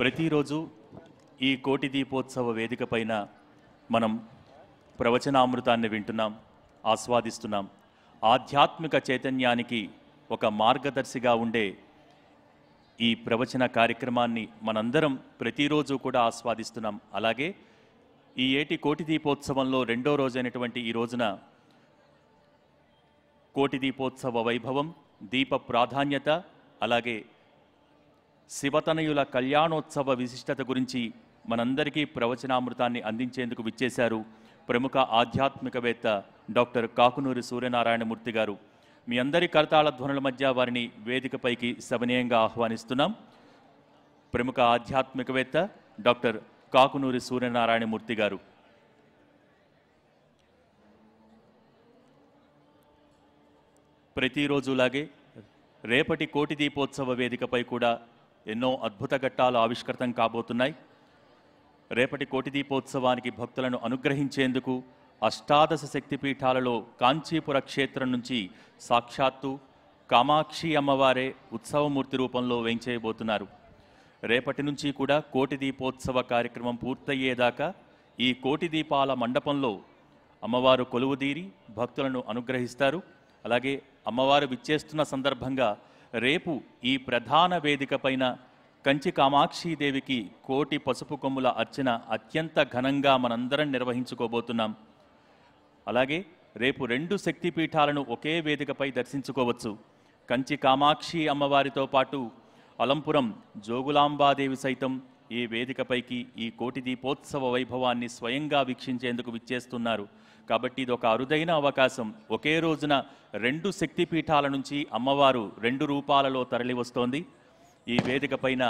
ప్రతిరోజు ఈ కోటి దీపోత్సవ వేదిక పైన మనం ప్రవచనామృతాన్ని వింటున్నాం ఆస్వాదిస్తున్నాం ఆధ్యాత్మిక చైతన్యానికి ఒక మార్గదర్శిగా ఉండే ఈ ప్రవచన కార్యక్రమాన్ని మనందరం ప్రతిరోజు కూడా ఆస్వాదిస్తున్నాం అలాగే ఈ ఏటి కోటి దీపోత్సవంలో రెండో రోజైనటువంటి ఈ రోజున కోటి దీపోత్సవ వైభవం దీప ప్రాధాన్యత అలాగే శివతనయుల కళ్యాణోత్సవ విశిష్టత గురించి మనందరికీ ప్రవచనామృతాన్ని అందించేందుకు విచ్చేశారు ప్రముఖ ఆధ్యాత్మికవేత్త డాక్టర్ కాకునూరి సూర్యనారాయణమూర్తి గారు మీ అందరి కరతాళ ధ్వనుల మధ్య వారిని వేదికపైకి సవనీయంగా ఆహ్వానిస్తున్నాం ప్రముఖ ఆధ్యాత్మికవేత్త డాక్టర్ కాకునూరి సూర్యనారాయణమూర్తి గారు ప్రతిరోజులాగే రేపటి కోటి దీపోత్సవ వేదికపై కూడా ఎన్నో అద్భుత ఘట్టాలు ఆవిష్కృతం కాబోతున్నాయి రేపటి కోటి దీపోత్సవానికి భక్తులను అనుగ్రహించేందుకు అష్టాదశ శక్తిపీఠాలలో కాంచీపుర క్షేత్రం నుంచి సాక్షాత్తు కామాక్షి అమ్మవారే ఉత్సవమూర్తి రూపంలో వేయించేయబోతున్నారు రేపటి నుంచి కూడా కోటి దీపోత్సవ కార్యక్రమం పూర్తయ్యేదాకా ఈ కోటి దీపాల మండపంలో అమ్మవారు కొలువుదీరి భక్తులను అనుగ్రహిస్తారు అలాగే అమ్మవారు విచ్చేస్తున్న సందర్భంగా రేపు ఈ ప్రధాన వేదిక పైన కంచి కామాక్షీదేవికి కోటి పసుపు కొమ్ముల అర్చన అత్యంత ఘనంగా మనందరం నిర్వహించుకోబోతున్నాం అలాగే రేపు రెండు శక్తిపీఠాలను ఒకే వేదికపై దర్శించుకోవచ్చు కంచి కామాక్షి అమ్మవారితో పాటు అలంపురం జోగులాంబాదేవి సైతం ఈ వేదికపైకి ఈ కోటి దీపోత్సవ వైభవాన్ని స్వయంగా వీక్షించేందుకు విచ్చేస్తున్నారు కాబట్టి ఇది ఒక అరుదైన అవకాశం ఒకే రోజున రెండు శక్తిపీఠాల నుంచి అమ్మవారు రెండు రూపాలలో తరలి వస్తోంది ఈ వేదికపైన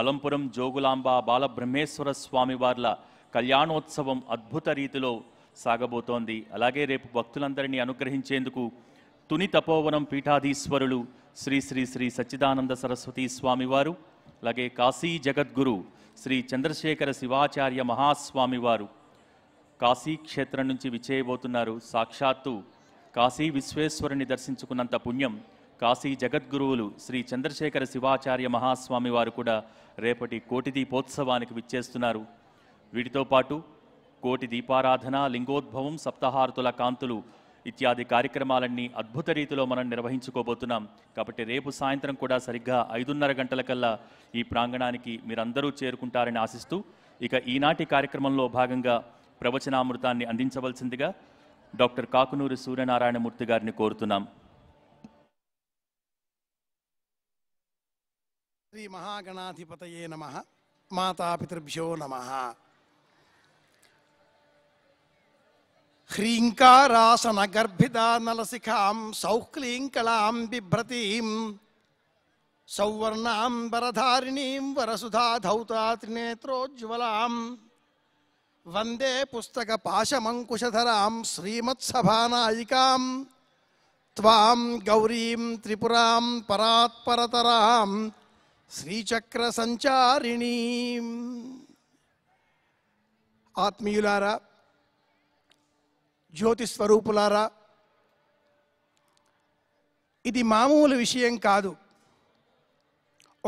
అలంపురం జోగులాంబ బాలబ్రహ్మేశ్వర స్వామి వార్ల కళ్యాణోత్సవం అద్భుత రీతిలో సాగబోతోంది అలాగే రేపు భక్తులందరినీ అనుగ్రహించేందుకు తుని తపోవనం పీఠాధీశ్వరులు శ్రీ శ్రీ శ్రీ సచ్చిదానంద సరస్వతి స్వామివారు అలాగే కాశీ జగద్గురు శ్రీ చంద్రశేఖర శివాచార్య మహాస్వామివారు కాశీ క్షేత్రం నుంచి విచేయబోతున్నారు సాక్షాత్తు కాశీ విశ్వేశ్వరుని దర్శించుకున్నంత పుణ్యం కాశీ జగద్గురువులు శ్రీ చంద్రశేఖర శివాచార్య మహాస్వామి వారు కూడా రేపటి కోటి దీపోత్సవానికి విచ్చేస్తున్నారు వీటితో పాటు కోటి దీపారాధన లింగోద్భవం సప్తహారతుల కాంతులు ఇత్యాది కార్యక్రమాలన్నీ అద్భుత రీతిలో మనం నిర్వహించుకోబోతున్నాం కాబట్టి రేపు సాయంత్రం కూడా సరిగ్గా ఐదున్నర గంటలకల్లా ఈ ప్రాంగణానికి మీరందరూ చేరుకుంటారని ఆశిస్తూ ఇక ఈనాటి కార్యక్రమంలో భాగంగా ప్రవచనామృతాన్ని అందించవలసిందిగా డాక్టర్ కాకునూరి సూర్యనారాయణమూర్తి గారిని కోరుతున్నాం శ్రీ మహాగణాధిపతయే నమ మాతాపితృభ్యో నమ హ్రీంకారాసన గర్భిదా నలశిఖాం సౌక్లీంకళాం బిభ్రతీం సౌవర్ణాం వరధారిణీం వరసుధా ధౌతా త్రినేత్రోజ్వలాం వందే పుస్తక పాశమంకుశరాం శ్రీమత్సభానాయికాం త్వాం గౌరీం త్రిపురాం పరాత్పరతరాం శ్రీచక్ర సంచారిణీ ఆత్మీయులారా జ్యోతిస్వరూపులారా ఇది మామూలు విషయం కాదు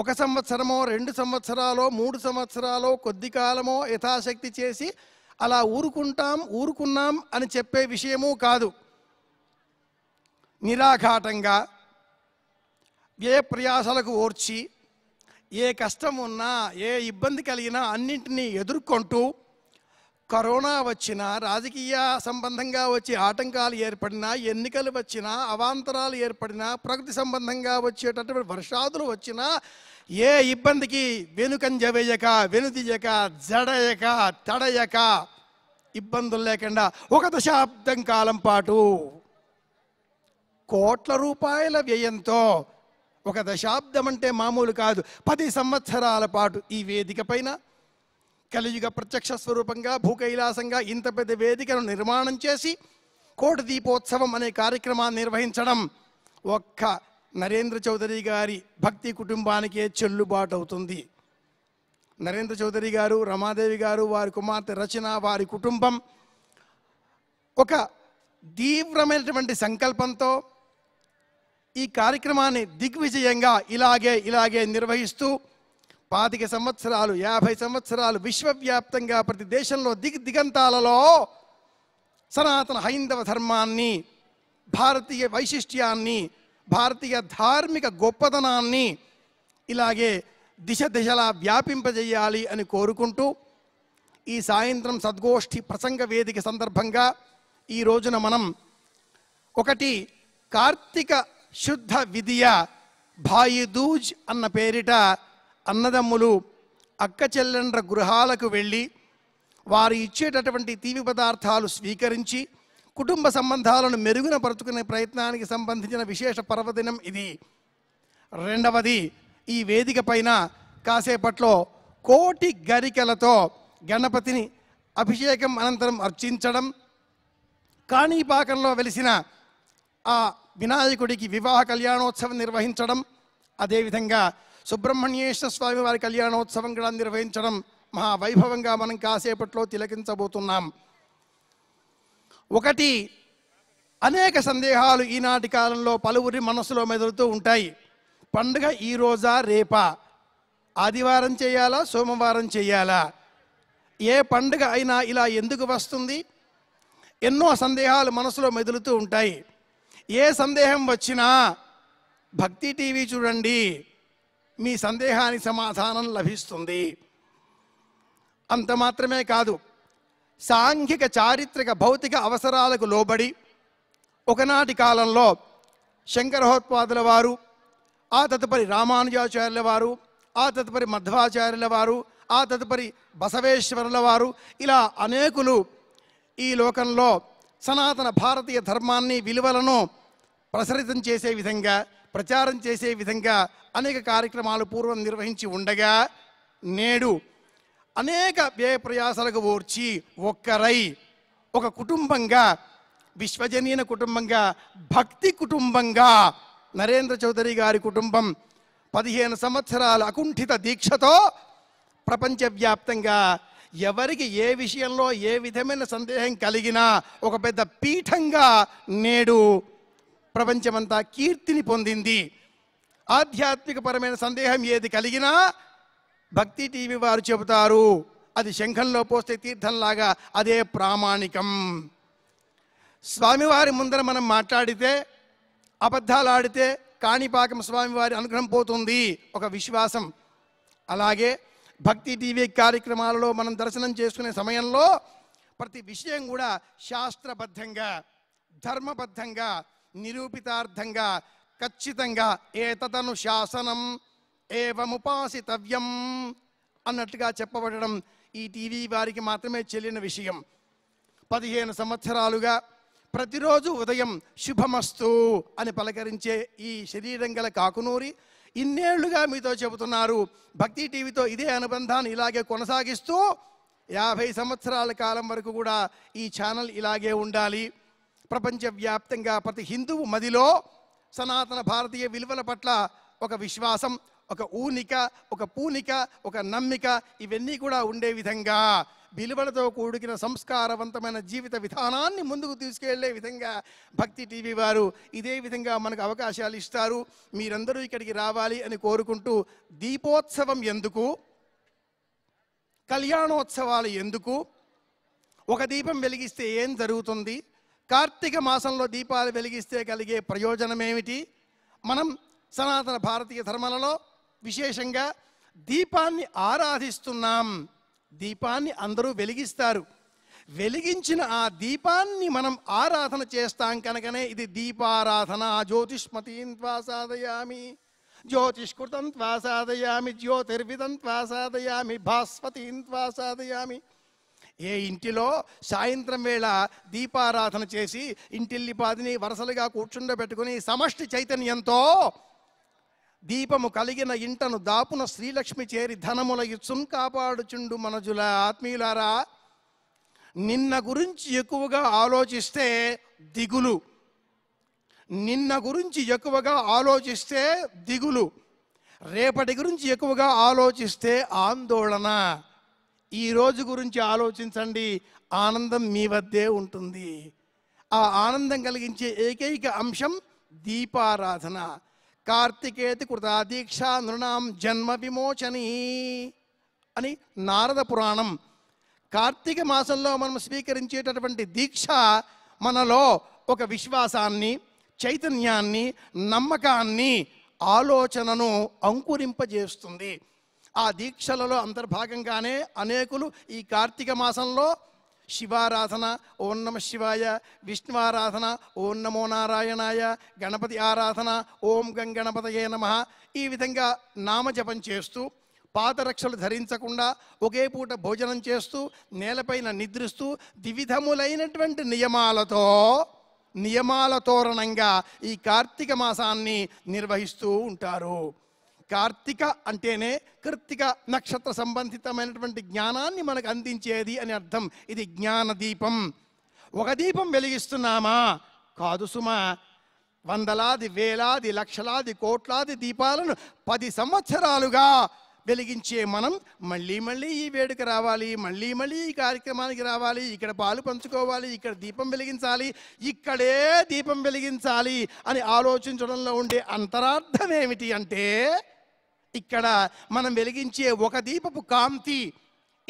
ఒక సంవత్సరమో రెండు సంవత్సరాలో మూడు సంవత్సరాలో కొద్ది కాలమో యథాశక్తి చేసి అలా ఊరుకుంటాం ఊరుకున్నాం అని చెప్పే విషయము కాదు నిరాఘాటంగా ఏ ప్రయాసాలకు ఓర్చి ఏ కష్టం ఉన్నా ఏ ఇబ్బంది కలిగినా అన్నింటినీ ఎదుర్కొంటూ కరోనా వచ్చినా రాజకీయ సంబంధంగా వచ్చి ఆటంకాలు ఏర్పడినా ఎన్నికలు వచ్చినా అవాంతరాలు ఏర్పడినా ప్రకృతి సంబంధంగా వచ్చేటటువంటి వర్షాదులు వచ్చినా ఏ ఇబ్బందికి వెనుకంజ వేయక వెనుదీయక జడయక తడయక ఇబ్బందులు లేకుండా ఒక దశాబ్దం కాలం పాటు కోట్ల రూపాయల వ్యయంతో ఒక దశాబ్దం అంటే మామూలు కాదు పది సంవత్సరాల పాటు ఈ వేదిక పైన కలియుగ ప్రత్యక్ష స్వరూపంగా భూకైలాసంగా ఇంత పెద్ద వేదికను నిర్మాణం చేసి కోటి దీపోత్సవం అనే కార్యక్రమాన్ని నిర్వహించడం ఒక్క నరేంద్ర చౌదరి గారి భక్తి కుటుంబానికే చెల్లుబాటు అవుతుంది నరేంద్ర చౌదరి గారు రమాదేవి గారు వారి కుమార్తె రచన వారి కుటుంబం ఒక తీవ్రమైనటువంటి సంకల్పంతో ఈ కార్యక్రమాన్ని దిగ్విజయంగా ఇలాగే ఇలాగే నిర్వహిస్తూ పాతిక సంవత్సరాలు యాభై సంవత్సరాలు విశ్వవ్యాప్తంగా ప్రతి దేశంలో దిగ్ దిగంతాలలో సనాతన హైందవ ధర్మాన్ని భారతీయ వైశిష్ట్యాన్ని భారతీయ ధార్మిక గొప్పతనాన్ని ఇలాగే దిశ దిశలా వ్యాపింపజేయాలి అని కోరుకుంటూ ఈ సాయంత్రం సద్గోష్ఠి ప్రసంగ వేదిక సందర్భంగా ఈ రోజున మనం ఒకటి కార్తీక శుద్ధ విద్య భాయిదూజ్ అన్న పేరిట అన్నదమ్ములు అక్క చెల్లెండ్ర గృహాలకు వెళ్ళి వారు ఇచ్చేటటువంటి తీవి పదార్థాలు స్వీకరించి కుటుంబ సంబంధాలను మెరుగున పరుచుకునే ప్రయత్నానికి సంబంధించిన విశేష పర్వదినం ఇది రెండవది ఈ వేదిక పైన కాసేపట్లో కోటి గరికలతో గణపతిని అభిషేకం అనంతరం అర్చించడం కాణీపాకంలో వెలిసిన ఆ వినాయకుడికి వివాహ కళ్యాణోత్సవం నిర్వహించడం అదేవిధంగా సుబ్రహ్మణ్యేశ్వర స్వామి వారి కళ్యాణోత్సవం కూడా నిర్వహించడం మహా వైభవంగా మనం కాసేపట్లో తిలకించబోతున్నాం ఒకటి అనేక సందేహాలు ఈనాటి కాలంలో పలువురి మనసులో మెదులుతూ ఉంటాయి పండుగ ఈ రోజా రేపా ఆదివారం చేయాలా సోమవారం చేయాలా ఏ పండుగ అయినా ఇలా ఎందుకు వస్తుంది ఎన్నో సందేహాలు మనసులో మెదులుతూ ఉంటాయి ఏ సందేహం వచ్చినా భక్తి టీవీ చూడండి మీ సందేహానికి సమాధానం లభిస్తుంది అంత మాత్రమే కాదు సాంఘిక చారిత్రక భౌతిక అవసరాలకు లోబడి ఒకనాటి కాలంలో శంకరహోత్పాదుల వారు ఆ తదుపరి రామానుజాచార్యుల వారు ఆ తదుపరి మధ్వాచార్యుల వారు ఆ తదుపరి బసవేశ్వరుల వారు ఇలా అనేకులు ఈ లోకంలో సనాతన భారతీయ ధర్మాన్ని విలువలను ప్రసరితం చేసే విధంగా ప్రచారం చేసే విధంగా అనేక కార్యక్రమాలు పూర్వం నిర్వహించి ఉండగా నేడు అనేక వ్యయ ప్రయాసాలకు ఓర్చి ఒక్కరై ఒక కుటుంబంగా విశ్వజనీయ కుటుంబంగా భక్తి కుటుంబంగా నరేంద్ర చౌదరి గారి కుటుంబం పదిహేను సంవత్సరాల అకుంఠిత దీక్షతో ప్రపంచవ్యాప్తంగా ఎవరికి ఏ విషయంలో ఏ విధమైన సందేహం కలిగినా ఒక పెద్ద పీఠంగా నేడు ప్రపంచమంతా కీర్తిని పొందింది ఆధ్యాత్మికపరమైన సందేహం ఏది కలిగినా భక్తి టీవీ వారు చెబుతారు అది శంఖంలో పోస్తే తీర్థంలాగా అదే ప్రామాణికం స్వామివారి ముందర మనం మాట్లాడితే అబద్ధాలు ఆడితే కాణిపాకం స్వామివారి అనుగ్రహం పోతుంది ఒక విశ్వాసం అలాగే భక్తి టీవీ కార్యక్రమాలలో మనం దర్శనం చేసుకునే సమయంలో ప్రతి విషయం కూడా శాస్త్రబద్ధంగా ధర్మబద్ధంగా నిరూపితార్థంగా ఖచ్చితంగా ఏతదను శాసనం ఏవముపాసితవ్యం అన్నట్టుగా చెప్పబడడం ఈ టీవీ వారికి మాత్రమే చెల్లిన విషయం పదిహేను సంవత్సరాలుగా ప్రతిరోజు ఉదయం శుభమస్తు అని పలకరించే ఈ శరీరం గల కాకునూరి ఇన్నేళ్లుగా మీతో చెబుతున్నారు భక్తి టీవీతో ఇదే అనుబంధాన్ని ఇలాగే కొనసాగిస్తూ యాభై సంవత్సరాల కాలం వరకు కూడా ఈ ఛానల్ ఇలాగే ఉండాలి ప్రపంచవ్యాప్తంగా ప్రతి హిందువు మదిలో సనాతన భారతీయ విలువల పట్ల ఒక విశ్వాసం ఒక ఊనిక ఒక పూనిక ఒక నమ్మిక ఇవన్నీ కూడా ఉండే విధంగా విలువలతో కూడిన సంస్కారవంతమైన జీవిత విధానాన్ని ముందుకు తీసుకెళ్లే విధంగా భక్తి టీవీ వారు ఇదే విధంగా మనకు అవకాశాలు ఇస్తారు మీరందరూ ఇక్కడికి రావాలి అని కోరుకుంటూ దీపోత్సవం ఎందుకు కళ్యాణోత్సవాలు ఎందుకు ఒక దీపం వెలిగిస్తే ఏం జరుగుతుంది కార్తీక మాసంలో దీపాలు వెలిగిస్తే కలిగే ప్రయోజనం ఏమిటి మనం సనాతన భారతీయ ధర్మాలలో విశేషంగా దీపాన్ని ఆరాధిస్తున్నాం దీపాన్ని అందరూ వెలిగిస్తారు వెలిగించిన ఆ దీపాన్ని మనం ఆరాధన చేస్తాం కనుకనే ఇది దీపారాధన జ్యోతిష్మతి సాధయామి జ్యోతిష్కృతం త్వాసాదయామి జ్యోతిర్విదం త్వాసాదయామి భాస్వతీం సాధయామి ఏ ఇంటిలో సాయంత్రం వేళ దీపారాధన చేసి ఇంటిల్లి పాదిని వరుసలుగా కూర్చుండబెట్టుకుని సమష్టి చైతన్యంతో దీపము కలిగిన ఇంటను దాపున శ్రీలక్ష్మి చేరి ధనముల ఇచ్చుం కాపాడుచుండు మనజుల ఆత్మీయులారా నిన్న గురించి ఎక్కువగా ఆలోచిస్తే దిగులు నిన్న గురించి ఎక్కువగా ఆలోచిస్తే దిగులు రేపటి గురించి ఎక్కువగా ఆలోచిస్తే ఆందోళన ఈ రోజు గురించి ఆలోచించండి ఆనందం మీ వద్దే ఉంటుంది ఆ ఆనందం కలిగించే ఏకైక అంశం దీపారాధన కార్తికేతి కృతాదీక్ష నృణాం జన్మ విమోచని అని నారద పురాణం కార్తీక మాసంలో మనం స్వీకరించేటటువంటి దీక్ష మనలో ఒక విశ్వాసాన్ని చైతన్యాన్ని నమ్మకాన్ని ఆలోచనను అంకురింపజేస్తుంది ఆ దీక్షలలో అంతర్భాగంగానే అనేకులు ఈ కార్తీక మాసంలో శివారాధన ఓం నమ శివాయ విష్ణువారాధన ఓం నమో నారాయణాయ గణపతి ఆరాధన ఓం గం గణపతయే నమ ఈ విధంగా నామజపం చేస్తూ పాదరక్షలు ధరించకుండా ఒకే పూట భోజనం చేస్తూ నేలపైన నిద్రిస్తూ వివిధములైనటువంటి నియమాలతో నియమాల తోరణంగా ఈ కార్తీక మాసాన్ని నిర్వహిస్తూ ఉంటారు కార్తీక అంటేనే కృత్తిక నక్షత్ర సంబంధితమైనటువంటి జ్ఞానాన్ని మనకు అందించేది అని అర్థం ఇది జ్ఞాన దీపం ఒక దీపం వెలిగిస్తున్నామా కాదు సుమా వందలాది వేలాది లక్షలాది కోట్లాది దీపాలను పది సంవత్సరాలుగా వెలిగించే మనం మళ్ళీ మళ్ళీ ఈ వేడుక రావాలి మళ్ళీ మళ్ళీ ఈ కార్యక్రమానికి రావాలి ఇక్కడ పాలు పంచుకోవాలి ఇక్కడ దీపం వెలిగించాలి ఇక్కడే దీపం వెలిగించాలి అని ఆలోచించడంలో ఉండే అంతరార్థం ఏమిటి అంటే ఇక్కడ మనం వెలిగించే ఒక దీపపు కాంతి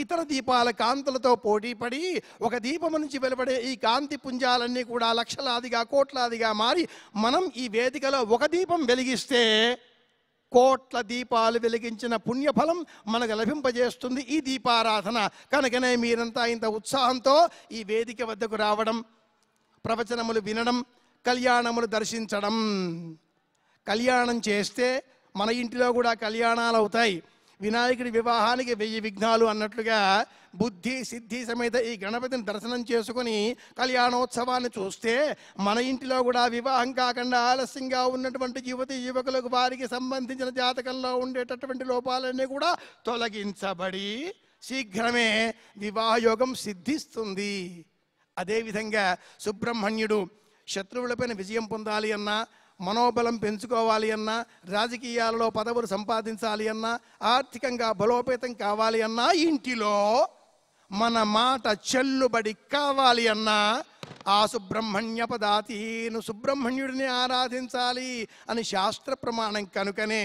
ఇతర దీపాల కాంతులతో పోటీపడి ఒక దీపం నుంచి వెలువడే ఈ కాంతి పుంజాలన్నీ కూడా లక్షలాదిగా కోట్లాదిగా మారి మనం ఈ వేదికలో ఒక దీపం వెలిగిస్తే కోట్ల దీపాలు వెలిగించిన పుణ్యఫలం మనకు లభింపజేస్తుంది ఈ దీపారాధన కనుకనే మీరంతా ఇంత ఉత్సాహంతో ఈ వేదిక వద్దకు రావడం ప్రవచనములు వినడం కళ్యాణములు దర్శించడం కళ్యాణం చేస్తే మన ఇంటిలో కూడా కళ్యాణాలు అవుతాయి వినాయకుడి వివాహానికి వెయ్యి విఘ్నాలు అన్నట్లుగా బుద్ధి సిద్ధి సమేత ఈ గణపతిని దర్శనం చేసుకుని కళ్యాణోత్సవాన్ని చూస్తే మన ఇంటిలో కూడా వివాహం కాకుండా ఆలస్యంగా ఉన్నటువంటి యువతి యువకులకు వారికి సంబంధించిన జాతకంలో ఉండేటటువంటి లోపాలన్నీ కూడా తొలగించబడి శీఘ్రమే వివాహయోగం సిద్ధిస్తుంది అదేవిధంగా సుబ్రహ్మణ్యుడు శత్రువులపైన విజయం పొందాలి అన్నా మనోబలం పెంచుకోవాలి అన్నా రాజకీయాలలో పదవులు సంపాదించాలి అన్నా ఆర్థికంగా బలోపేతం కావాలి అన్నా ఇంటిలో మన మాట చెల్లుబడి కావాలి అన్నా ఆ సుబ్రహ్మణ్య పదాతీను సుబ్రహ్మణ్యుడిని ఆరాధించాలి అని శాస్త్ర ప్రమాణం కనుకనే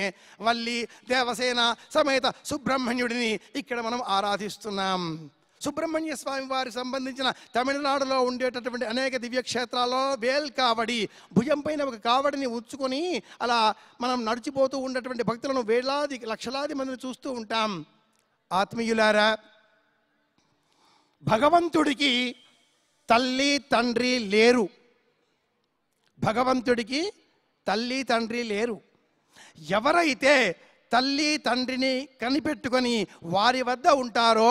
వల్లి దేవసేన సమేత సుబ్రహ్మణ్యుడిని ఇక్కడ మనం ఆరాధిస్తున్నాం సుబ్రహ్మణ్య స్వామి వారికి సంబంధించిన తమిళనాడులో ఉండేటటువంటి అనేక దివ్యక్షేత్రాల్లో వేల్ కావడి భుజం పైన ఒక కావడిని ఉచ్చుకొని అలా మనం నడిచిపోతూ ఉండేటువంటి భక్తులను వేలాది లక్షలాది మందిని చూస్తూ ఉంటాం ఆత్మీయులారా భగవంతుడికి తల్లి తండ్రి లేరు భగవంతుడికి తల్లి తండ్రి లేరు ఎవరైతే తల్లి తండ్రిని కనిపెట్టుకొని వారి వద్ద ఉంటారో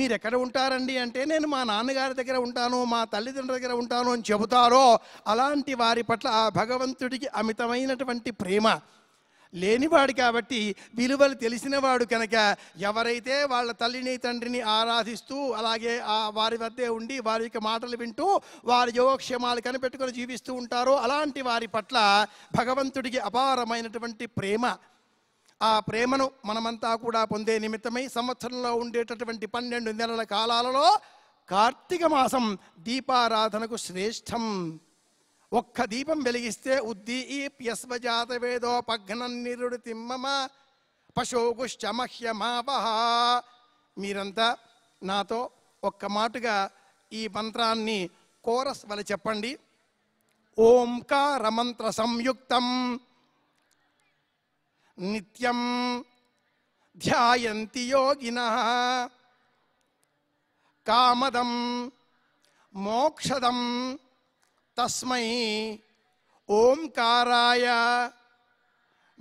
మీరు ఎక్కడ ఉంటారండి అంటే నేను మా నాన్నగారి దగ్గర ఉంటాను మా తల్లిదండ్రుల దగ్గర ఉంటాను అని చెబుతారో అలాంటి వారి పట్ల ఆ భగవంతుడికి అమితమైనటువంటి ప్రేమ లేనివాడు కాబట్టి విలువలు తెలిసినవాడు కనుక ఎవరైతే వాళ్ళ తల్లిని తండ్రిని ఆరాధిస్తూ అలాగే ఆ వారి వద్దే ఉండి వారి యొక్క మాటలు వింటూ వారి యోగక్షేమాలు కనిపెట్టుకొని జీవిస్తూ ఉంటారో అలాంటి వారి పట్ల భగవంతుడికి అపారమైనటువంటి ప్రేమ ఆ ప్రేమను మనమంతా కూడా పొందే నిమిత్తమై సంవత్సరంలో ఉండేటటువంటి పన్నెండు నెలల కాలాలలో కార్తీక మాసం దీపారాధనకు శ్రేష్టం ఒక్క దీపం వెలిగిస్తే ఉద్దీప్యస్వజాత వేదో నిరుడు తిమ్మమ పశోగుశ్చమహ్యమాపహ మీరంతా నాతో ఒక్క మాటుగా ఈ మంత్రాన్ని కోరస్ వల చెప్పండి ఓంకారమంత్ర సంయుక్తం నిత్యం ధ్యాయంతి యోగిన కామదం మోక్షదం తస్మై ఓంకారాయ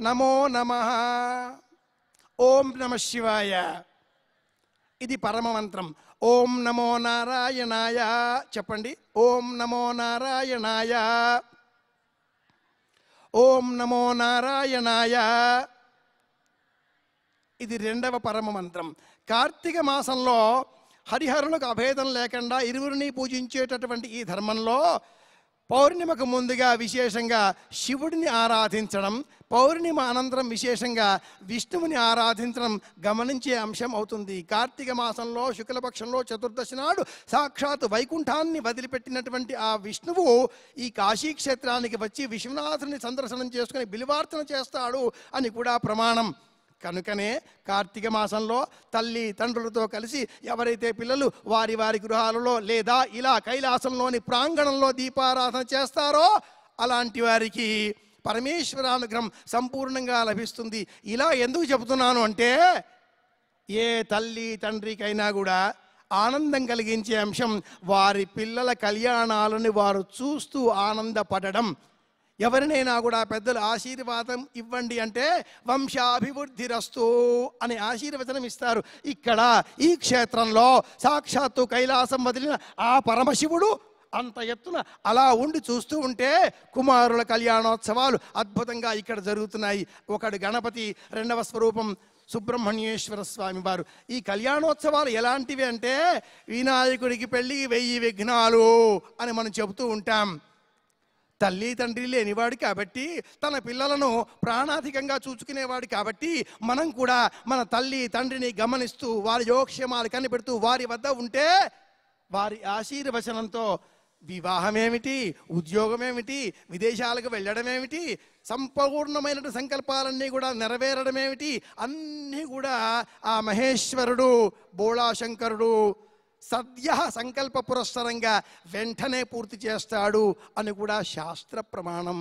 నమో నమ ఓం నమ శివాయ ఇది పరమమంత్రం ఓం నమో నారాయణాయ చెప్పండి ఓం నమో నారాయణాయ ఓం నమో నారాయణాయ ఇది రెండవ పరమ మంత్రం కార్తీక మాసంలో హరిహరులకు అభేదం లేకుండా ఇరువురిని పూజించేటటువంటి ఈ ధర్మంలో పౌర్ణిమకు ముందుగా విశేషంగా శివుడిని ఆరాధించడం పౌర్ణిమ అనంతరం విశేషంగా విష్ణువుని ఆరాధించడం గమనించే అంశం అవుతుంది కార్తీక మాసంలో శుక్లపక్షంలో చతుర్దశి నాడు సాక్షాత్ వైకుంఠాన్ని వదిలిపెట్టినటువంటి ఆ విష్ణువు ఈ కాశీక్షేత్రానికి వచ్చి విశ్వనాథుని సందర్శనం చేసుకుని బిలివార్చన చేస్తాడు అని కూడా ప్రమాణం కనుకనే కార్తీక మాసంలో తల్లి తండ్రులతో కలిసి ఎవరైతే పిల్లలు వారి వారి గృహాలలో లేదా ఇలా కైలాసంలోని ప్రాంగణంలో దీపారాధన చేస్తారో అలాంటి వారికి పరమేశ్వరానుగ్రహం సంపూర్ణంగా లభిస్తుంది ఇలా ఎందుకు చెబుతున్నాను అంటే ఏ తల్లి తండ్రికైనా కూడా ఆనందం కలిగించే అంశం వారి పిల్లల కళ్యాణాలను వారు చూస్తూ ఆనందపడడం ఎవరినైనా కూడా పెద్దలు ఆశీర్వాదం ఇవ్వండి అంటే వంశాభివృద్ధి వంశాభివృద్ధిరస్తు అనే ఆశీర్వచనం ఇస్తారు ఇక్కడ ఈ క్షేత్రంలో సాక్షాత్తు కైలాసం వదిలిన ఆ పరమశివుడు అంత ఎత్తున అలా ఉండి చూస్తూ ఉంటే కుమారుల కళ్యాణోత్సవాలు అద్భుతంగా ఇక్కడ జరుగుతున్నాయి ఒకడు గణపతి రెండవ స్వరూపం సుబ్రహ్మణ్యేశ్వర స్వామి వారు ఈ కళ్యాణోత్సవాలు ఎలాంటివి అంటే వినాయకుడికి పెళ్ళి వెయ్యి విఘ్నాలు అని మనం చెబుతూ ఉంటాం తల్లి తండ్రి లేనివాడు కాబట్టి తన పిల్లలను ప్రాణాధికంగా చూచుకునేవాడు కాబట్టి మనం కూడా మన తల్లి తండ్రిని గమనిస్తూ వారి యోగక్షేమాలు కనిపెడుతూ వారి వద్ద ఉంటే వారి ఆశీర్వచనంతో వివాహమేమిటి ఉద్యోగమేమిటి విదేశాలకు వెళ్ళడం ఏమిటి సంపూర్ణమైన సంకల్పాలన్నీ కూడా నెరవేరడం ఏమిటి అన్నీ కూడా ఆ మహేశ్వరుడు బోళాశంకరుడు సద్య సంకల్ప పురస్సరంగా వెంటనే పూర్తి చేస్తాడు అని కూడా శాస్త్ర ప్రమాణం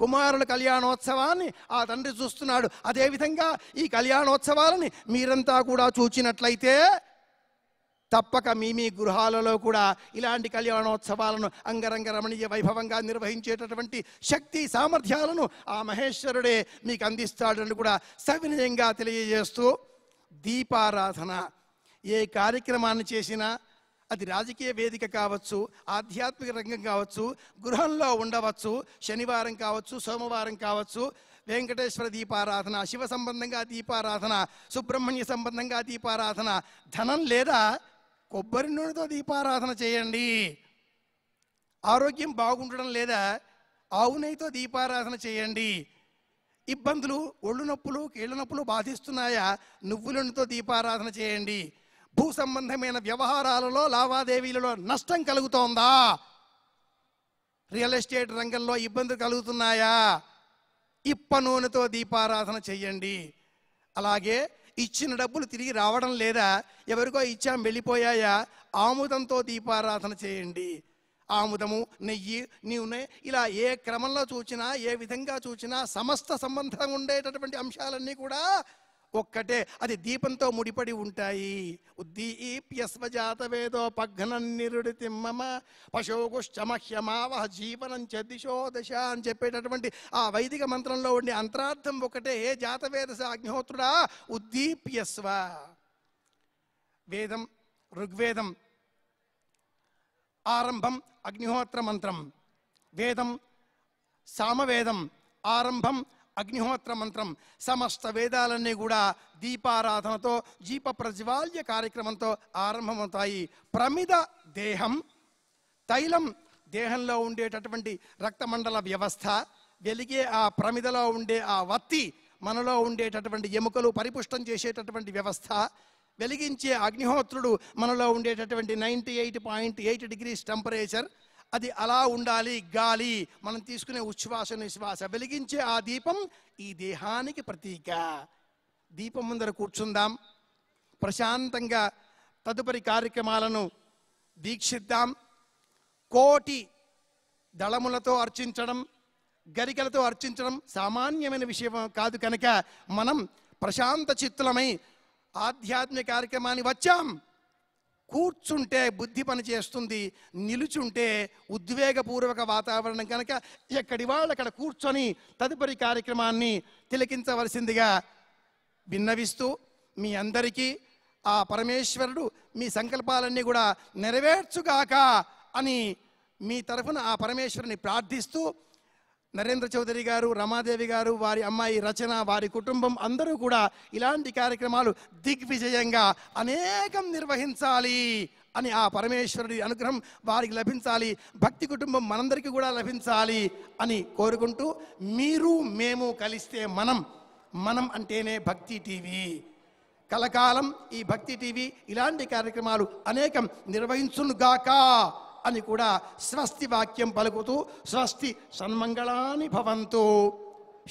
కుమారుల కళ్యాణోత్సవాన్ని ఆ తండ్రి చూస్తున్నాడు అదేవిధంగా ఈ కళ్యాణోత్సవాలని మీరంతా కూడా చూచినట్లయితే తప్పక మీ మీ గృహాలలో కూడా ఇలాంటి కళ్యాణోత్సవాలను అంగరంగ రమణీయ వైభవంగా నిర్వహించేటటువంటి శక్తి సామర్థ్యాలను ఆ మహేశ్వరుడే మీకు అందిస్తాడని కూడా సవినయంగా తెలియజేస్తూ దీపారాధన ఏ కార్యక్రమాన్ని చేసినా అది రాజకీయ వేదిక కావచ్చు ఆధ్యాత్మిక రంగం కావచ్చు గృహంలో ఉండవచ్చు శనివారం కావచ్చు సోమవారం కావచ్చు వెంకటేశ్వర దీపారాధన శివ సంబంధంగా దీపారాధన సుబ్రహ్మణ్య సంబంధంగా దీపారాధన ధనం లేదా కొబ్బరి నూనెతో దీపారాధన చేయండి ఆరోగ్యం బాగుండడం లేదా ఆవునైతో దీపారాధన చేయండి ఇబ్బందులు ఒళ్ళు నొప్పులు కీళ్ళ నొప్పులు బాధిస్తున్నాయా నువ్వుల దీపారాధన చేయండి భూ సంబంధమైన వ్యవహారాలలో లావాదేవీలలో నష్టం కలుగుతోందా రియల్ ఎస్టేట్ రంగంలో ఇబ్బందులు కలుగుతున్నాయా ఇప్ప నూనెతో దీపారాధన చెయ్యండి అలాగే ఇచ్చిన డబ్బులు తిరిగి రావడం లేదా ఎవరికో ఇచ్చాం వెళ్ళిపోయాయా ఆముదంతో దీపారాధన చేయండి ఆముదము నెయ్యి నూనె ఇలా ఏ క్రమంలో చూచినా ఏ విధంగా చూచినా సమస్త సంబంధం ఉండేటటువంటి అంశాలన్నీ కూడా ఒక్కటే అది దీపంతో ముడిపడి ఉంటాయి ఉద్దీప్యస్వజాత వేదో పఘ్నన్నిరుడి తిమ్మమ పశోగుశ్చమహ్యమావహ జీవనం చ దిశో దశ అని చెప్పేటటువంటి ఆ వైదిక మంత్రంలో ఉండే అంతరార్థం ఒకటే జాతవేద అగ్నిహోత్రుడా ఉద్దీప్యస్వ వేదం ఋగ్వేదం ఆరంభం అగ్నిహోత్ర మంత్రం వేదం సామవేదం ఆరంభం అగ్నిహోత్ర మంత్రం సమస్త వేదాలన్నీ కూడా దీపారాధనతో దీప ప్రజ్వాల్య కార్యక్రమంతో ఆరంభమవుతాయి ప్రమిద దేహం తైలం దేహంలో ఉండేటటువంటి రక్తమండల వ్యవస్థ వెలిగే ఆ ప్రమిదలో ఉండే ఆ వత్తి మనలో ఉండేటటువంటి ఎముకలు పరిపుష్టం చేసేటటువంటి వ్యవస్థ వెలిగించే అగ్నిహోత్రుడు మనలో ఉండేటటువంటి ninety eight point eight degrees temperature అది అలా ఉండాలి గాలి మనం తీసుకునే ఉచ్ఛ్వాస నిశ్వాస వెలిగించే ఆ దీపం ఈ దేహానికి ప్రతీక దీపం ముందర కూర్చుందాం ప్రశాంతంగా తదుపరి కార్యక్రమాలను దీక్షిద్దాం కోటి దళములతో అర్చించడం గరికలతో అర్చించడం సామాన్యమైన విషయం కాదు కనుక మనం ప్రశాంత చిత్తులమై ఆధ్యాత్మిక కార్యక్రమాన్ని వచ్చాం కూర్చుంటే బుద్ధి పని చేస్తుంది నిలుచుంటే ఉద్వేగపూర్వక వాతావరణం కనుక ఎక్కడి వాళ్ళు అక్కడ కూర్చొని తదుపరి కార్యక్రమాన్ని తిలకించవలసిందిగా విన్నవిస్తూ మీ అందరికీ ఆ పరమేశ్వరుడు మీ సంకల్పాలన్నీ కూడా నెరవేర్చుగాక అని మీ తరఫున ఆ పరమేశ్వరుని ప్రార్థిస్తూ నరేంద్ర చౌదరి గారు రమాదేవి గారు వారి అమ్మాయి రచన వారి కుటుంబం అందరూ కూడా ఇలాంటి కార్యక్రమాలు దిగ్విజయంగా అనేకం నిర్వహించాలి అని ఆ పరమేశ్వరుడి అనుగ్రహం వారికి లభించాలి భక్తి కుటుంబం మనందరికీ కూడా లభించాలి అని కోరుకుంటూ మీరు మేము కలిస్తే మనం మనం అంటేనే భక్తి టీవీ కలకాలం ఈ భక్తి టీవీ ఇలాంటి కార్యక్రమాలు అనేకం నిర్వహించునుగాక అని కూడా స్వస్తి వాక్యం పలుకుతూ స్వస్తి సన్మంగళాని భవంతు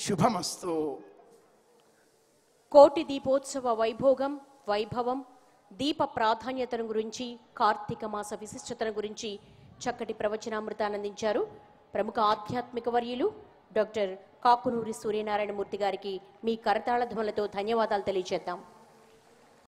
శుభమస్తు కోటి దీపోత్సవ వైభోగం వైభవం దీప ప్రాధాన్యతను గురించి కార్తీక మాస విశిష్టతను గురించి చక్కటి ప్రవచనామృతానందించారు అందించారు ప్రముఖ ఆధ్యాత్మిక వర్యులు డాక్టర్ కాకునూరి సూర్యనారాయణమూర్తి గారికి మీ కరతాళ ధ్వనులతో ధన్యవాదాలు తెలియజేద్దాం